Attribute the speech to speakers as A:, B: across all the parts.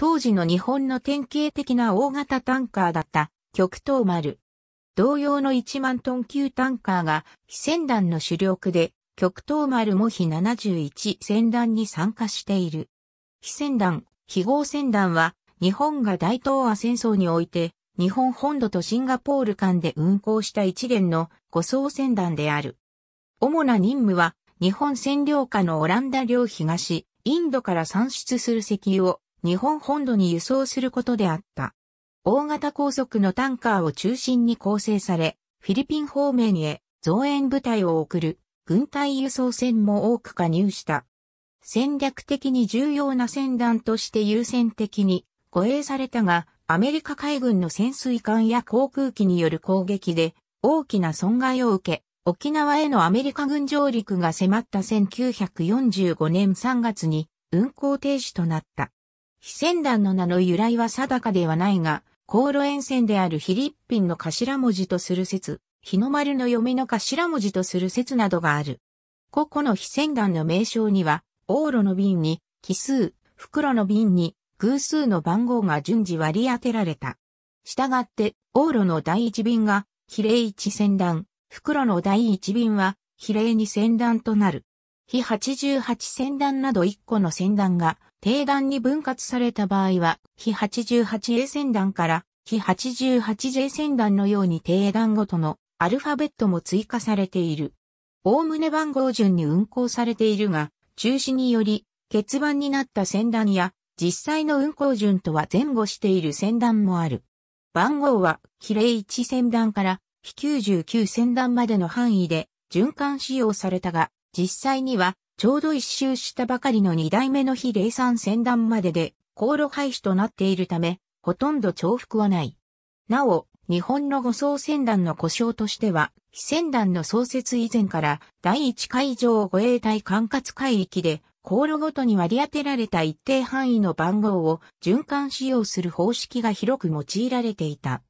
A: 当時の日本の典型的な大型タンカーだった極東丸。同様の1万トン級タンカーが非船団の主力で極東丸も非71船団に参加している。非船団、非合船団は日本が大東亜戦争において日本本土とシンガポール間で運航した一連の護送船団である。主な任務は日本占領下のオランダ領東、インドから産出する石油を日本本土に輸送することであった。大型高速のタンカーを中心に構成され、フィリピン方面へ増援部隊を送る軍隊輸送船も多く加入した。戦略的に重要な船団として優先的に護衛されたが、アメリカ海軍の潜水艦や航空機による攻撃で大きな損害を受け、沖縄へのアメリカ軍上陸が迫った1945年3月に運航停止となった。非戦団の名の由来は定かではないが、航路沿線であるフィリッピンの頭文字とする説、日の丸の嫁の頭文字とする説などがある。個々の非戦団の名称には、往路の瓶に、奇数、袋の瓶に、偶数の番号が順次割り当てられた。したがって、往路の第一便が、比例一戦団、袋の第一便は、比例二戦団となる。非八十八戦団など一個の戦団が、定段に分割された場合は、非 88A 線段から非 88J 線段のように定段ごとのアルファベットも追加されている。おおむね番号順に運行されているが、中止により、欠番になった線段や、実際の運行順とは前後している線段もある。番号は、比例1線段から非99線段までの範囲で循環使用されたが、実際にはちょうど一周したばかりの二代目の非零産船団までで、航路廃止となっているため、ほとんど重複はない。なお、日本の護送船団の故障としては、非船団の創設以前から第一海上護衛隊管轄海域で、航路ごとに割り当てられた一定範囲の番号を循環使用する方式が広く用いられていた。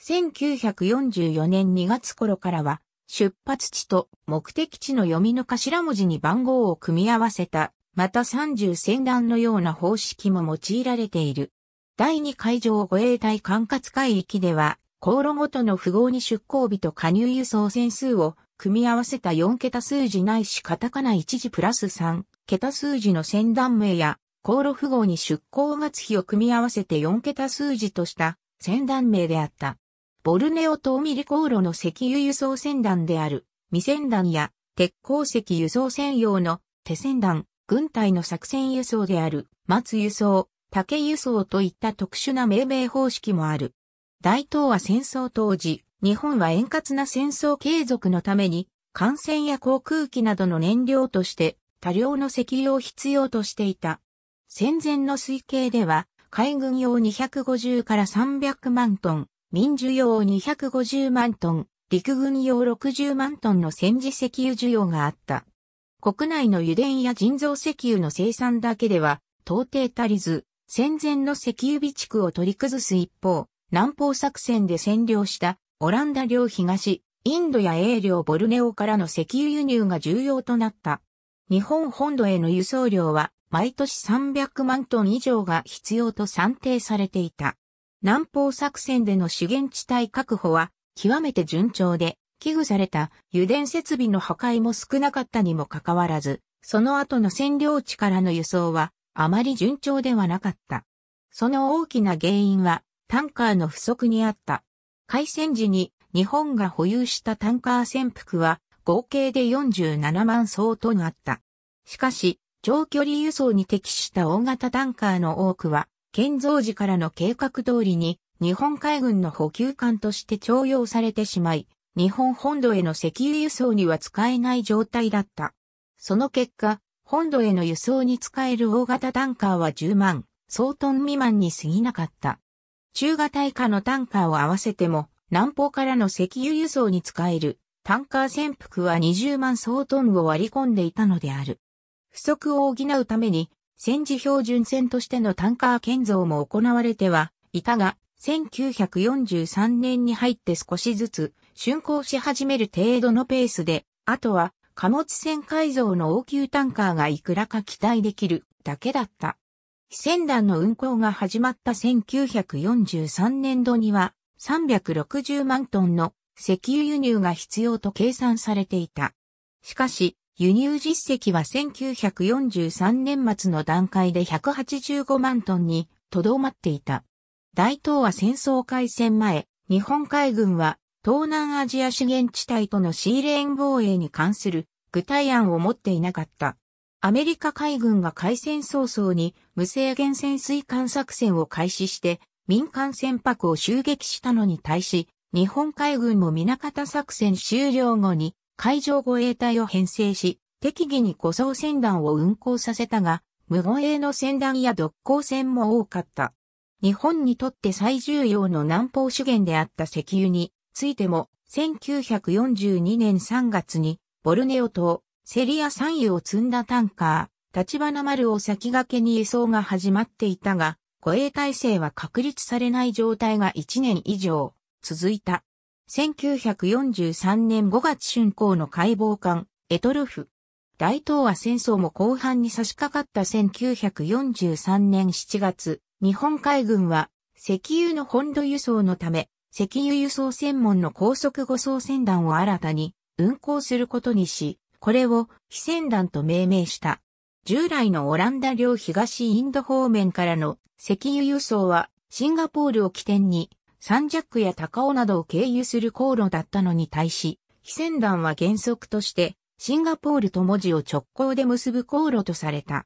A: 1944年2月頃からは、出発地と目的地の読みの頭文字に番号を組み合わせた、また30船団のような方式も用いられている。第2海上護衛隊管轄海域では、航路ごとの符号に出港日と加入輸送船数を組み合わせた4桁数字ないしカタカナ1字プラス3桁数字の船団名や航路符号に出港月日を組み合わせて4桁数字とした船団名であった。ボルネオ島ミリ航路の石油輸送船団である、未船団や、鉄鉱石輸送船用の手船団、軍隊の作戦輸送である、松輸送、竹輸送といった特殊な命名方式もある。大東亜戦争当時、日本は円滑な戦争継続のために、艦船や航空機などの燃料として多量の石油を必要としていた。戦前の推計では、海軍用250から300万トン、民需要250万トン、陸軍用60万トンの戦時石油需要があった。国内の油田や人造石油の生産だけでは、到底足りず、戦前の石油備蓄を取り崩す一方、南方作戦で占領したオランダ領東、インドや英領ボルネオからの石油輸入が重要となった。日本本土への輸送量は毎年300万トン以上が必要と算定されていた。南方作戦での資源地帯確保は極めて順調で、危惧された油田設備の破壊も少なかったにもかかわらず、その後の占領地からの輸送はあまり順調ではなかった。その大きな原因はタンカーの不足にあった。海戦時に日本が保有したタンカー潜伏は合計で47万当となった。しかし、長距離輸送に適した大型タンカーの多くは建造時からの計画通りに日本海軍の補給艦として徴用されてしまい、日本本土への石油輸送には使えない状態だった。その結果、本土への輸送に使える大型タンカーは10万、総トン未満に過ぎなかった。中型以下のタンカーを合わせても、南方からの石油輸送に使えるタンカー潜伏は20万総トンを割り込んでいたのである。不足を補うために戦時標準船としてのタンカー建造も行われてはいたが、1943年に入って少しずつ竣工し始める程度のペースで、あとは貨物船改造の応急タンカーがいくらか期待できるだけだった。非船団の運航が始まった1943年度には360万トンの石油輸入が必要と計算されていた。しかし、輸入実績は1943年末の段階で185万トンにとどまっていた。大東亜戦争開戦前、日本海軍は東南アジア資源地帯とのシーレーン防衛に関する具体案を持っていなかった。アメリカ海軍が海戦早々に無制限潜水艦作戦を開始して民間船舶を襲撃したのに対し、日本海軍も港方作戦終了後に海上護衛隊を編成し、適宜に護送船団を運航させたが、無護衛の船団や独航船も多かった。日本にとって最重要の南方資源であった石油についても、1942年3月に、ボルネオ島、セリア産油を積んだタンカー、立花丸を先駆けに輸送が始まっていたが、護衛体制は確立されない状態が1年以上続いた。1943年5月春光の解剖艦、エトルフ。大東亜戦争も後半に差し掛かった1943年7月、日本海軍は石油の本土輸送のため、石油輸送専門の高速護送船団を新たに運航することにし、これを非船団と命名した。従来のオランダ領東インド方面からの石油輸送はシンガポールを起点にサンジャックや高尾などを経由する航路だったのに対し、非船団は原則として、シンガポールと文字を直行で結ぶ航路とされた。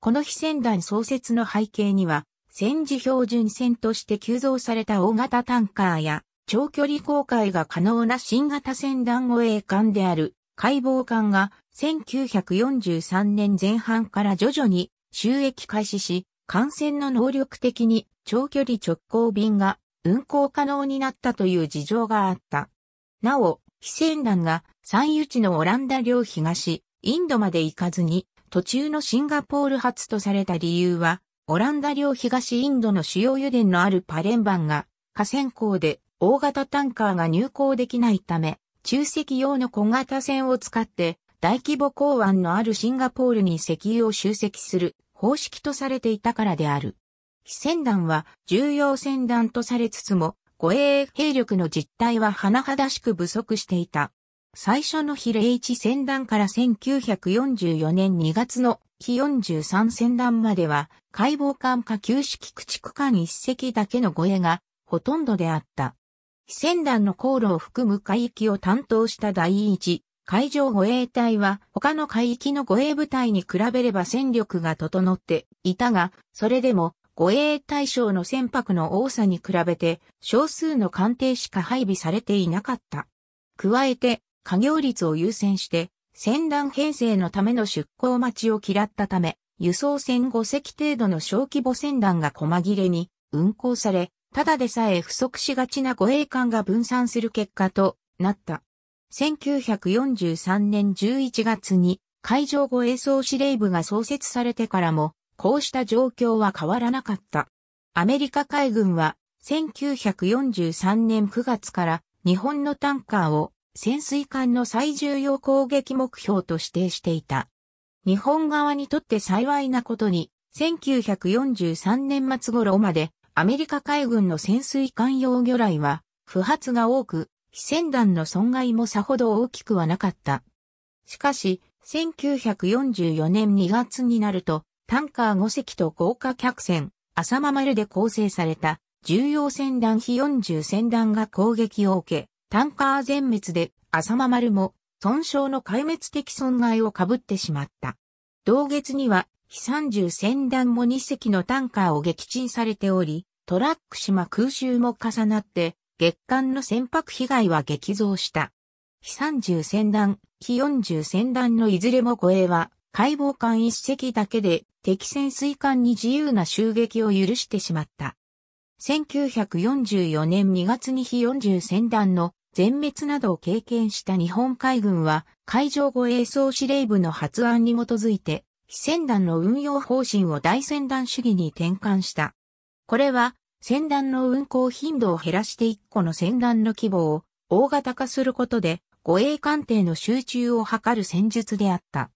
A: この非船団創設の背景には、戦時標準船として急増された大型タンカーや、長距離航海が可能な新型船団護衛艦である海防艦が1943年前半から徐々に収益開始し、艦船の能力的に長距離直行便が運行可能になったという事情があった。なお、非戦団が三油地のオランダ領東、インドまで行かずに、途中のシンガポール発とされた理由は、オランダ領東インドの主要油田のあるパレンバンが、河川港で大型タンカーが入港できないため、中石用の小型船を使って大規模港湾のあるシンガポールに石油を集積する方式とされていたからである。非戦団は重要戦団とされつつも、護衛兵力の実態は甚だしく不足していた。最初の比例一戦団から1944年2月の非43戦団までは、解剖艦下旧式駆逐艦一隻だけの護衛がほとんどであった。非戦団の航路を含む海域を担当した第一、海上護衛隊は他の海域の護衛部隊に比べれば戦力が整っていたが、それでも護衛対象の船舶の多さに比べて少数の艦艇しか配備されていなかった。加えて、過業率を優先して、船団編成のための出港待ちを嫌ったため、輸送船5隻程度の小規模船団が細切れに運航され、ただでさえ不足しがちな護衛艦が分散する結果となった。1943年11月に海上護衛総司令部が創設されてからもこうした状況は変わらなかった。アメリカ海軍は1943年9月から日本のタンカーを潜水艦の最重要攻撃目標と指定していた。日本側にとって幸いなことに、1943年末頃までアメリカ海軍の潜水艦用魚雷は不発が多く、非船団の損害もさほど大きくはなかった。しかし、1944年2月になると、タンカー5隻と豪華客船、浅間丸で構成された重要船団非40船団が攻撃を受け、タンカー全滅で浅間丸も損傷の壊滅的損害を被ってしまった。同月には、非30船団も2隻のタンカーを撃沈されており、トラック島空襲も重なって、月間の船舶被害は激増した。非30船団、非40船団のいずれも護衛は、解剖艦1隻だけで敵潜水艦に自由な襲撃を許してしまった。1944年2月に非40船団の全滅などを経験した日本海軍は海上護衛総司令部の発案に基づいて非船団の運用方針を大船団主義に転換した。これは船団の運航頻度を減らして1個の船団の規模を大型化することで護衛艦艇の集中を図る戦術であった。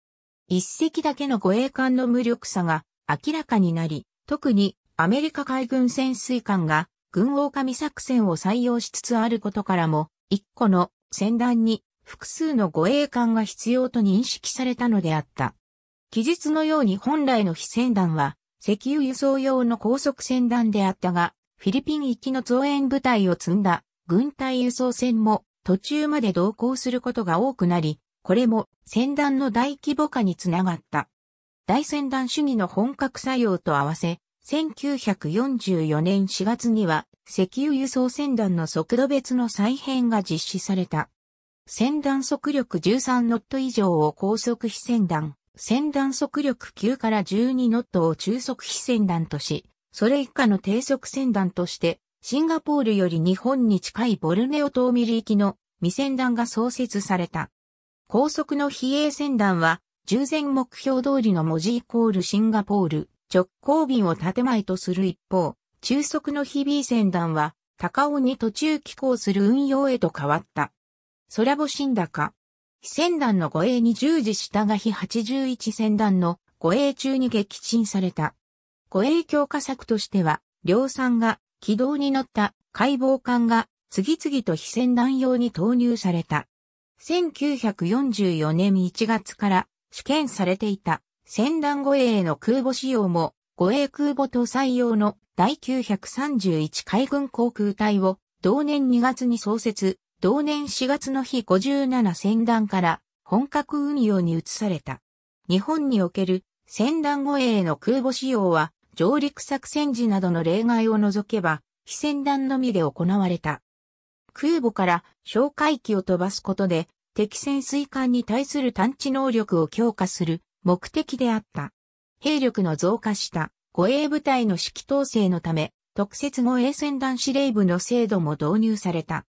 A: 一隻だけの護衛艦の無力さが明らかになり、特にアメリカ海軍潜水艦が軍王神作戦を採用しつつあることからも、一個の船団に複数の護衛艦が必要と認識されたのであった。記述のように本来の非船団は、石油輸送用の高速船団であったが、フィリピン行きの増援部隊を積んだ軍隊輸送船も途中まで同行することが多くなり、これも戦団の大規模化につながった。大戦団主義の本格作用と合わせ、1944年4月には石油輸送船団の速度別の再編が実施された。船団速力13ノット以上を高速飛船団、船団速力9から12ノットを中速飛船団とし、それ以下の低速船団として、シンガポールより日本に近いボルネオ島ミリ行きの未船団が創設された。高速の比叡船団は、従前目標通りの文字イコールシンガポール直行便を建前とする一方、中速の日々船団は、高尾に途中寄港する運用へと変わった。空母新高。船団の護衛に従事したが非81船団の護衛中に撃沈された。護衛強化策としては、量産が軌道に乗った解剖艦が次々と非船団用に投入された。1944年1月から試験されていた、船団護衛への空母使用も、護衛空母搭載用の第931海軍航空隊を同年2月に創設、同年4月の日57船団から本格運用に移された。日本における船団護衛への空母使用は上陸作戦時などの例外を除けば非船団のみで行われた。空母から哨戒機を飛ばすことで敵潜水艦に対する探知能力を強化する目的であった。兵力の増加した護衛部隊の指揮統制のため、特設護衛船団司令部の制度も導入された。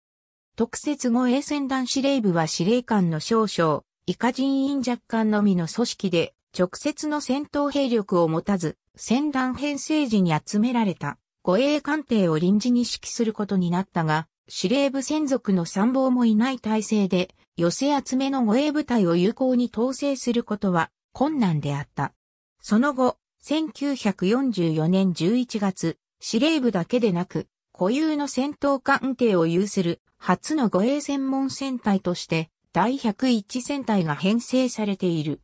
A: 特設護衛船団司令部は司令官の少々、以下人員若干のみの組織で、直接の戦闘兵力を持たず、船団編成時に集められた護衛艦艇を臨時に指揮することになったが、司令部専属の参謀もいない体制で、寄せ集めの護衛部隊を有効に統制することは困難であった。その後、1944年11月、司令部だけでなく、固有の戦闘艦艇を有する初の護衛専門戦隊として、第101戦隊が編成されている。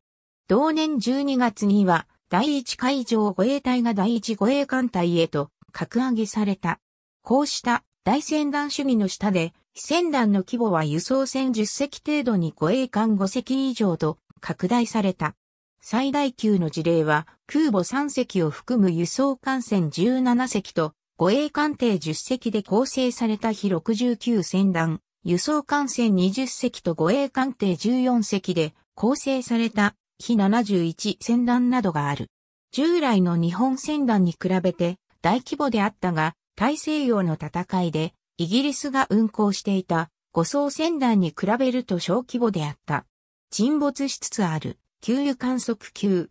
A: 同年12月には、第1海上護衛隊が第1護衛艦隊へと格上げされた。こうした大船団主義の下で、非船団の規模は輸送船10隻程度に護衛艦5隻以上と拡大された。最大級の事例は、空母3隻を含む輸送艦船17隻と、護衛艦艇10隻で構成された日69船団、輸送艦船20隻と護衛艦艇14隻で構成された日71船団などがある。従来の日本船団に比べて大規模であったが、大西洋の戦いで、イギリスが運航していた護送船団に比べると小規模であった。沈没しつつある、給油観測級。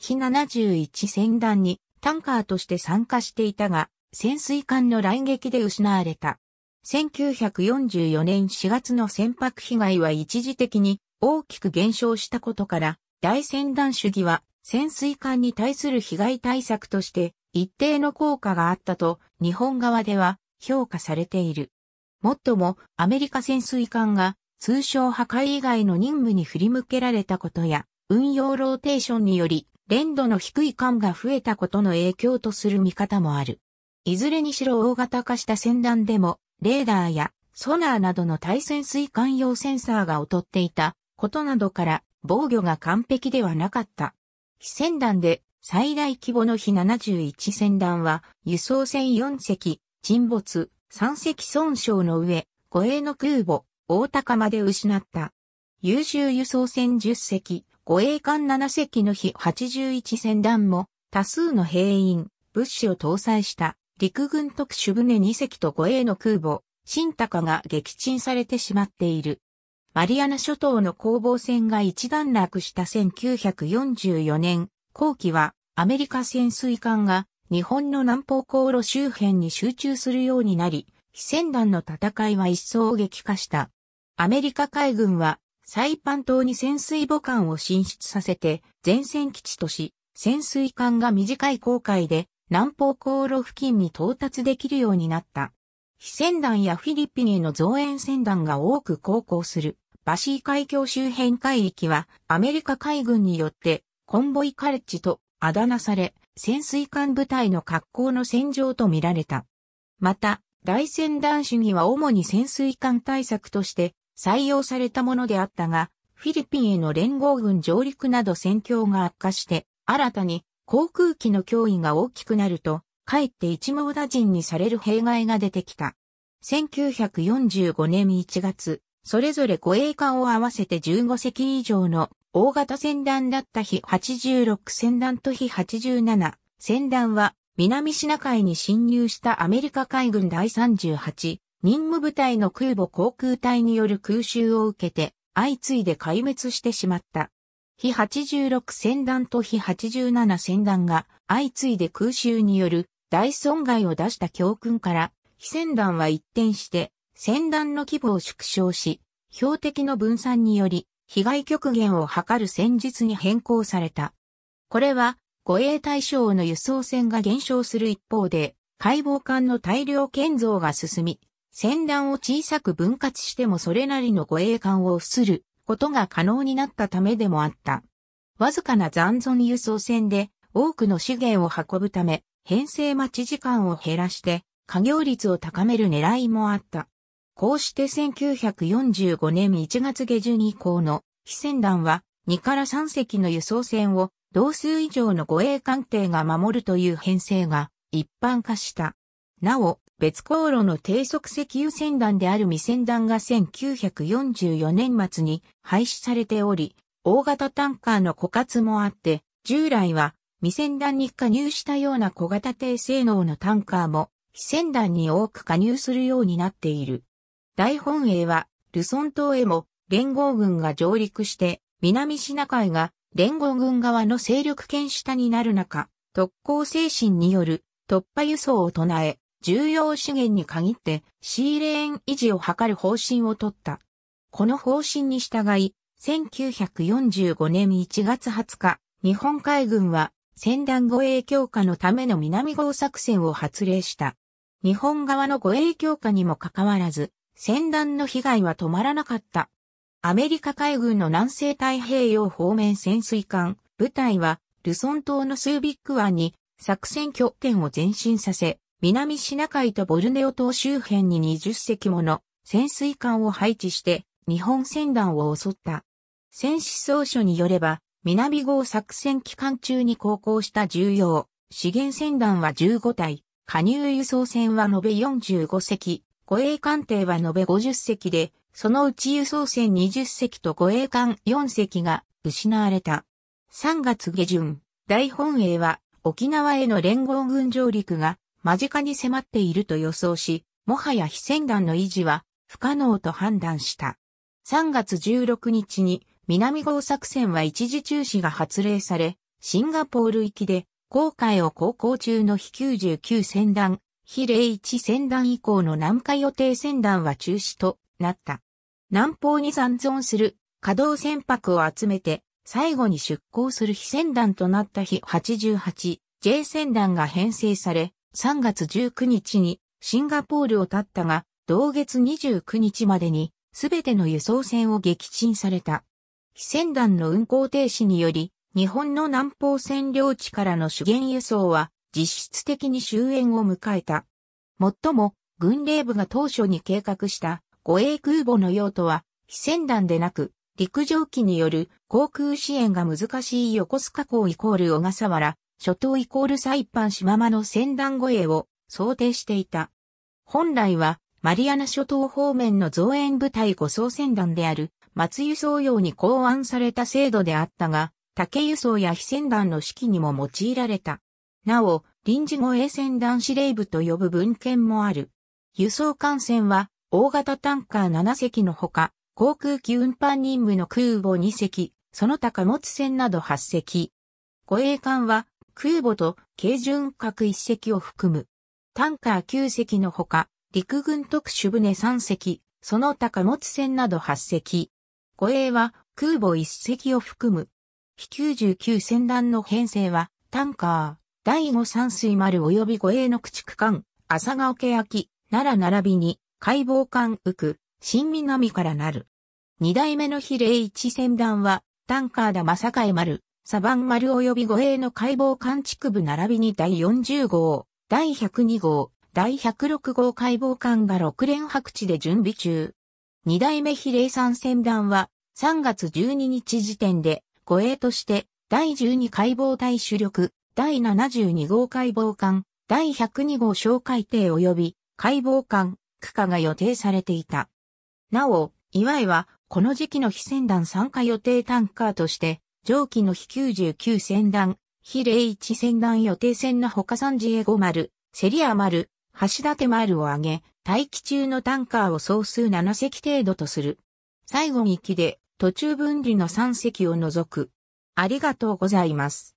A: 非71船団にタンカーとして参加していたが、潜水艦の雷撃で失われた。1944年4月の船舶被害は一時的に大きく減少したことから、大船団主義は潜水艦に対する被害対策として一定の効果があったと日本側では評価されている。もっともアメリカ潜水艦が通称破壊以外の任務に振り向けられたことや運用ローテーションにより連度の低い艦が増えたことの影響とする見方もある。いずれにしろ大型化した船団でもレーダーやソナーなどの対潜水艦用センサーが劣っていたことなどから防御が完璧ではなかった。非船団で最大規模の日71船団は、輸送船4隻、沈没、3隻損傷の上、護衛の空母、大高まで失った。優秀輸送船10隻、護衛艦7隻の日81船団も、多数の兵員、物資を搭載した、陸軍特殊船2隻と護衛の空母、新高が撃沈されてしまっている。マリアナ諸島の攻防戦が一段落した1944年後期はアメリカ潜水艦が日本の南方航路周辺に集中するようになり、非戦団の戦いは一層激化した。アメリカ海軍はサイパン島に潜水母艦を進出させて前線基地とし、潜水艦が短い航海で南方航路付近に到達できるようになった。非船団やフィリピンへの増援船団が多く航行するバシー海峡周辺海域はアメリカ海軍によってコンボイカレッジとあだ名され、潜水艦部隊の格好の戦場と見られた。また、大船団主義は主に潜水艦対策として採用されたものであったが、フィリピンへの連合軍上陸など戦況が悪化して、新たに航空機の脅威が大きくなると、かえって一網打尽にされる弊害が出てきた。1945年1月、それぞれ護衛艦を合わせて15隻以上の大型船団だった日86船団と日87船団は南シナ海に侵入したアメリカ海軍第38任務部隊の空母航空隊による空襲を受けて相次いで壊滅してしまった。日86船団と日87船団が相次いで空襲による大損害を出した教訓から非船団は一転して船団の規模を縮小し標的の分散により被害極限を図る戦術に変更された。これは、護衛対象の輸送船が減少する一方で、解剖艦の大量建造が進み、船団を小さく分割してもそれなりの護衛艦を移ることが可能になったためでもあった。わずかな残存輸送船で多くの資源を運ぶため、編成待ち時間を減らして、稼業率を高める狙いもあった。こうして1945年1月下旬以降の非戦団は2から3隻の輸送船を同数以上の護衛艦艇が守るという編成が一般化した。なお、別航路の低速石油船団である未船団が1944年末に廃止されており、大型タンカーの枯渇もあって、従来は未船団に加入したような小型低性能のタンカーも、非船団に多く加入するようになっている。大本営は、ルソン島へも連合軍が上陸して、南シナ海が連合軍側の勢力圏下になる中、特攻精神による突破輸送を唱え、重要資源に限ってシーレーン維持を図る方針を取った。この方針に従い、1945年1月20日、日本海軍は戦団護衛強化のための南号作戦を発令した。日本側の護衛強化にもかかわらず、戦乱の被害は止まらなかった。アメリカ海軍の南西太平洋方面潜水艦、部隊は、ルソン島のスービック湾に作戦拠点を前進させ、南シナ海とボルネオ島周辺に20隻もの潜水艦を配置して日本船団を襲った。戦死総書によれば、南号作戦期間中に航行した重要、資源船団は15体、加入輸送船は延べ45隻、護衛艦艇は延べ50隻で、そのうち輸送船20隻と護衛艦4隻が失われた。3月下旬、大本営は沖縄への連合軍上陸が間近に迫っていると予想し、もはや非戦団の維持は不可能と判断した。3月16日に南郷作戦は一時中止が発令され、シンガポール行きで航海を航行中の非99船団非例一戦団以降の南下予定戦団は中止となった。南方に残存する稼働船舶を集めて最後に出港する非戦団となった日 88J 戦団が編成され3月19日にシンガポールを立ったが同月29日までにすべての輸送船を撃沈された。非戦団の運航停止により日本の南方占領地からの資源輸送は実質的に終焉を迎えた。もっとも、軍令部が当初に計画した護衛空母の用途は、非船団でなく、陸上機による航空支援が難しい横須賀港イコール小笠原、諸島イコールサイパン島間の船団護衛を想定していた。本来は、マリアナ諸島方面の増援部隊護送船団である、松輸送用に考案された制度であったが、竹輸送や非船団の指揮にも用いられた。なお、臨時護衛船男子令部と呼ぶ文献もある。輸送艦船は、大型タンカー7隻のほか、航空機運搬任務の空母2隻、その他貨物船など8隻。護衛艦は、空母と軽巡核1隻を含む。タンカー9隻のほか、陸軍特殊船3隻、その他貨物船など8隻。護衛は空母1隻を含む。非99船団の編成は、タンカー、第五山水丸及び護衛の駆逐艦、朝顔家秋、奈良並びに、解剖艦浮く、新南からなる。二代目の比例一船団は、タンカーだ正海丸、サバン丸及び護衛の解剖艦地区部並びに第40号、第102号、第106号解剖艦が6連白地で準備中。二代目比例三船団は、3月12日時点で、護衛として、第12解剖隊主力、第72号解剖艦、第102号小海艇及び解剖艦、区下が予定されていた。なお、岩井は、この時期の非船団参加予定タンカーとして、上記の非99船団、非01船団予定船の他三ンジエゴ丸、セリア丸、橋立丸を挙げ、待機中のタンカーを総数7隻程度とする。最後に機で、途中分離の3隻を除く。ありがとうございます。